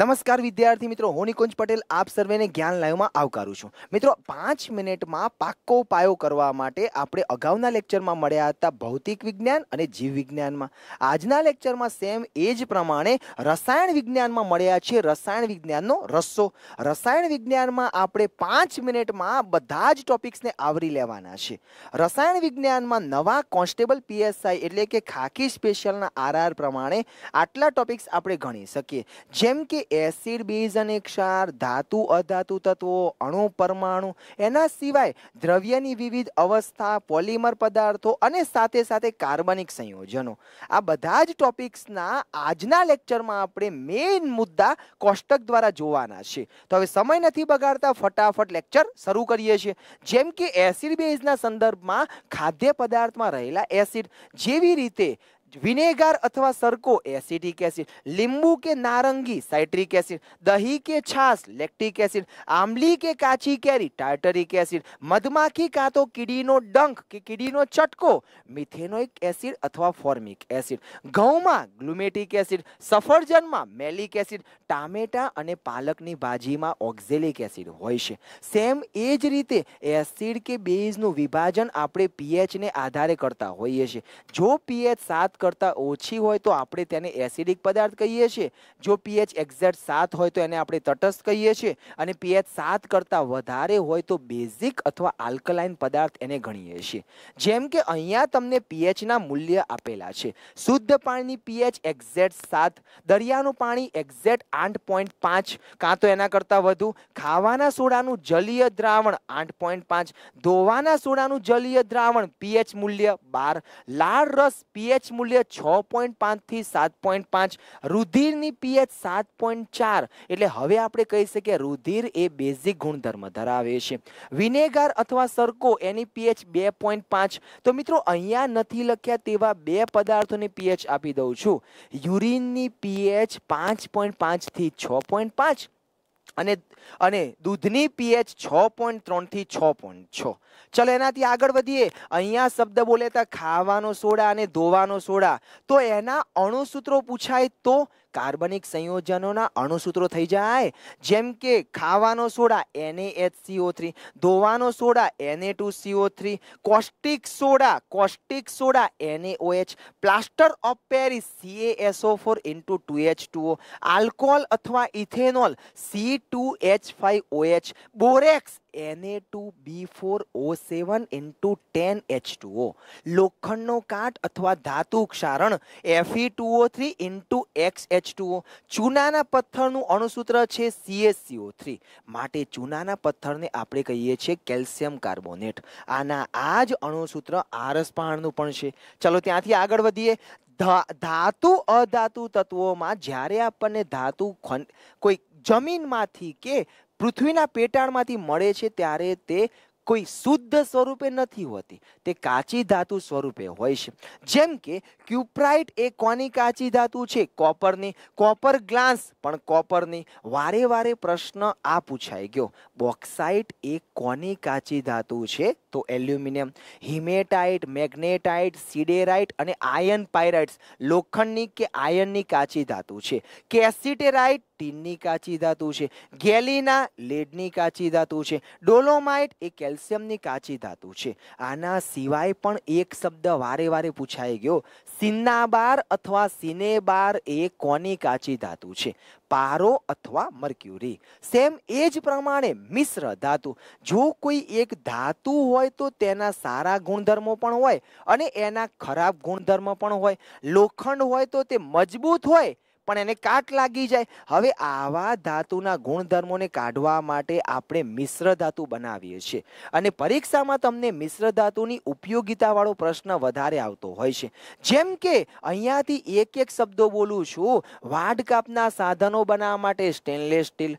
નમસ્કાર વિદ્યાર્થી મિત્રો હું નિકુંજ પટેલ આપ સર્વેને જ્ઞાન લાઈવમાં આવકારું છું મિત્રો પાંચ મિનિટમાં પાક્કો પાયો કરવા માટે આપણે અગાઉના લેક્ચરમાં મળ્યા હતા ભૌતિક વિજ્ઞાન અને જીવ વિજ્ઞાનમાં આજના લેક્ચરમાં સેમ એ જ પ્રમાણે રસાયણ વિજ્ઞાનમાં મળ્યા છે રસાયણ વિજ્ઞાનનો રસ્સો રસાયણ વિજ્ઞાનમાં આપણે પાંચ મિનિટમાં બધા જ ટોપિક્સને આવરી લેવાના છે રસાયણ વિજ્ઞાનમાં નવા કોન્સ્ટેબલ પીએસઆઈ એટલે કે ખાકી સ્પેશિયલના આરઆર પ્રમાણે આટલા ટોપિક્સ આપણે ગણી શકીએ જેમ કે એસિડ બેઝ અને ક્ષાર ધાતુ અધાતુ તત્વો અણુ પરમાણુ એના સિવાય દ્રવ્યની વિવિધ અવસ્થા પોલિમર પદાર્થો અને સાથે સાથે કાર્બનિક સંયોજનો આ બધા જ ટોપિક્સના આજના લેક્ચરમાં આપણે મેઇન મુદ્દા કોષ્ટક દ્વારા જોવાના છે તો હવે સમય નથી બગાડતા ફટાફટ લેક્ચર શરૂ કરીએ છીએ જેમ કે એસિડ બેઝના સંદર્ભમાં ખાદ્ય પદાર્થમાં રહેલા એસિડ જેવી રીતે વિનેગાર અથવા સરકો એસિડિક એસિડ લીંબુ કે નારંગી સાઇટ્રિક એસિડ દહીં કે છાશ લેક્ટિક એસિડ આંબલી કે કાચી કેરી ટાર્ટરિક એસિડ મધમાખી કાં તો કીડીનો ડંખ કે કીડીનો ચટકો મિથેનોઇક એસિડ અથવા ફોર્મિક એસિડ ઘઉંમાં ગ્લુમેટિક એસિડ સફરજનમાં મેલિક એસિડ ટામેટા અને પાલકની ભાજીમાં ઓક્ઝેલિક એસિડ હોય છે સેમ એ જ રીતે એસિડ કે બેઝનું વિભાજન આપણે પીએચને આધારે કરતા હોઈએ છીએ જો પીએચ સાત કરતાં ઓછી હોય તો આપણે તેને એસિડિક પદાર્થ કહીએ છીએ જો પીએચ એક્ઝેક્ટ સાત હોય તો એને આપણે તટસ્થ કહીએ છીએ અને પીએચ સાત કરતાં વધારે હોય તો બેઝિક અથવા આલ્કલાઇન પદાર્થ એને ગણીએ છીએ જેમ કે અહીંયા તમને પીએચના મૂલ્ય આપેલા છે શુદ્ધ પાણીની પીએચ એક્ઝેક્ટ સાત દરિયાનું પાણી એક્ઝેક્ટ આઠ પોઈન્ટ પાંચ કાં તો એના કરતાં વધુ ખાવાના સોડાનું જલીય દ્રાવણ આઠ પોઈન્ટ પાંચ ધોવાના સોડાનું જલીય દ્રાવણ પીએચ મૂલ્ય બાર લાળ રસ પીએચ મૂલ્ય મૂલ્ય છ પોઈન્ટ પાંચથી સાત પોઈન્ટ પાંચ રુધિરની પીએચ સાત પોઈન્ટ ચાર એટલે હવે આપણે કહી શકીએ રુધિર એ બેઝિક ગુણધર્મ ધરાવે છે વિનેગાર અથવા સરકો એની પીએચ બે પોઈન્ટ પાંચ તો મિત્રો અહીંયા નથી લખ્યા તેવા બે પદાર્થોની પીએચ આપી દઉં છું યુરિનની પીએચ પાંચ પોઈન્ટ પાંચથી છ પોઈન્ટ પાંચ અને અને દૂધની પીએચ છ પોઈન્ટ ત્રણથી છ પોઈન્ટ છ ચલો એનાથી આગળ વધીએ અહીંયા શબ્દ બોલે તો ખાવાનો સોડા અને ધોવાનો સોડા તો એના અણુસૂત્રો પૂછાય તો કાર્બનિક સંયોજનોના અણુસૂત્રો થઈ જાય જેમ કે ખાવાનો સોડા એને એચ સીઓ થ્રી ધોવાનો સોડા એને two CO three caustic soda caustic soda એને OH plaster of Paris C A S O four into two H two O alcohol અથવા ethanol C two H five OH borax Na2B4O7 into ten H two O લોખંડનો કાટ અથવા ધાતુ ક્ષારણ Fe2O3 two O three into X H two O ચૂનાના પથ્થરનું અણુસૂત્ર છે CaCO3 થ્રી માટે ચૂનાના પથ્થરને આપણે કહીએ છીએ કેલ્શિયમ કાર્બોનેટ આના આ જ અણુસૂત્ર આરસ પહાણનું પણ છે ચલો ત્યાંથી આગળ વધીએ ધાતુ અધાતુ તત્વોમાં જ્યારે આપણને ધાતુ કોઈ જમીનમાંથી કે પૃથ્વીના પેટાળમાંથી મળે છે ત્યારે તે કોઈ શુદ્ધ સ્વરૂપે નથી હોતી તે કાચી ધાતુ સ્વરૂપે હોય છે જેમ કે ક્યુપ્રાઇટ એ કોની કાચી ધાતુ છે કોપરની કોપર ગ્લાસ પણ કોપરની વારે વારે પ્રશ્ન આ પૂછાઈ ગયો બોક્સાઇટ એ કોની કાચી ધાતુ છે તો એલ્યુમિનિયમ હિમેટાઇટ મેગ્નેટાઇટ સિડેરાઇટ અને આયન પાયરાઇટ્સ લોખંડની કે આયનની કાચી ધાતુ છે કે એસિટેરાઇટ ટીનની કાચી ધાતુ છે ગેલિના લેડની કાચી ધાતુ છે ડોલોમાઇટ એ કેલ્શિયમની કાચી ધાતુ છે આના સિવાય પણ એક શબ્દ વારે વારે પૂછાઈ ગયો સિન્નાબાર અથવા સિનેબાર એ કોની કાચી ધાતુ છે પારો અથવા મર્ક્યુરી સેમ એ જ પ્રમાણે મિશ્ર ધાતુ જો કોઈ એક ધાતુ હોય હોય તો તેના સારા ગુણધર્મો પણ હોય અને એના ખરાબ ગુણધર્મો પણ હોય લોખંડ હોય તો તે મજબૂત હોય પણ એને કાટ લાગી જાય હવે આવા ધાતુના ગુણધર્મોને કાઢવા માટે આપણે મિશ્ર ધાતુ બનાવીએ છીએ અને પરીક્ષામાં તમને મિશ્ર ધાતુની ઉપયોગિતાવાળો પ્રશ્ન વધારે આવતો હોય છે જેમ કે અહીંયાથી એક એક શબ્દો બોલું છું વાડ કાપના સાધનો બનાવવા માટે સ્ટેનલેસ સ્ટીલ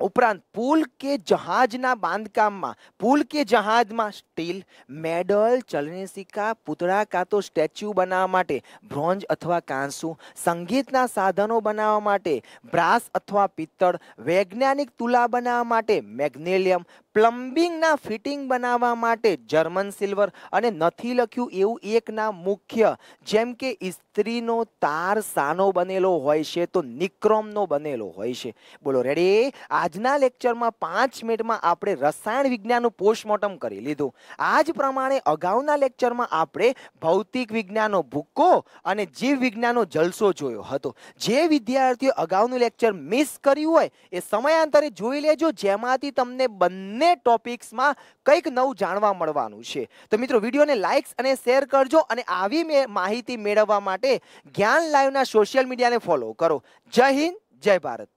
ઉપરાંત પુલ કે જહાજના બાંધકામમાં પુલ કે જહાજમાં સ્ટીલ મેડલ ચલણી સિક્કા પૂતળા કાં તો સ્ટેચ્યુ બનાવવા માટે બ્રોન્ઝ અથવા કાંસુ સંગીતના સાધનો બનાવવા માટે બ્રાસ અથવા પિત્તળ વૈજ્ઞાનિક તુલા બનાવવા માટે મેગ્નેલિયમ પ્લમ્બિંગના ફિટિંગ બનાવવા માટે જર્મન સિલ્વર અને નથી લખ્યું એવું એકના મુખ્ય જેમ કે ઇસ્ત્રીનો તાર સાનો બનેલો હોય છે તો નિક્રોમનો બનેલો હોય છે બોલો રેડી આ આજના લેક્ચરમાં પાંચ મિનિટમાં આપણે રસાયણ વિજ્ઞાનનું પોસ્ટમોર્ટમ કરી લીધું આ જ પ્રમાણે અગાઉના લેક્ચરમાં આપણે ભૌતિક વિજ્ઞાનનો ભૂક્કો અને જીવ વિજ્ઞાનનો જલસો જોયો હતો જે વિદ્યાર્થીઓ અગાઉનું લેક્ચર મિસ કર્યું હોય એ સમયાંતરે જોઈ લેજો જેમાંથી તમને બંને ટોપિક્સમાં કંઈક નવું જાણવા મળવાનું છે તો મિત્રો વિડીયોને લાઇક્સ અને શેર કરજો અને આવી માહિતી મેળવવા માટે જ્ઞાન લાઈવના સોશિયલ મીડિયાને ફોલો કરો જય હિન્દ જય ભારત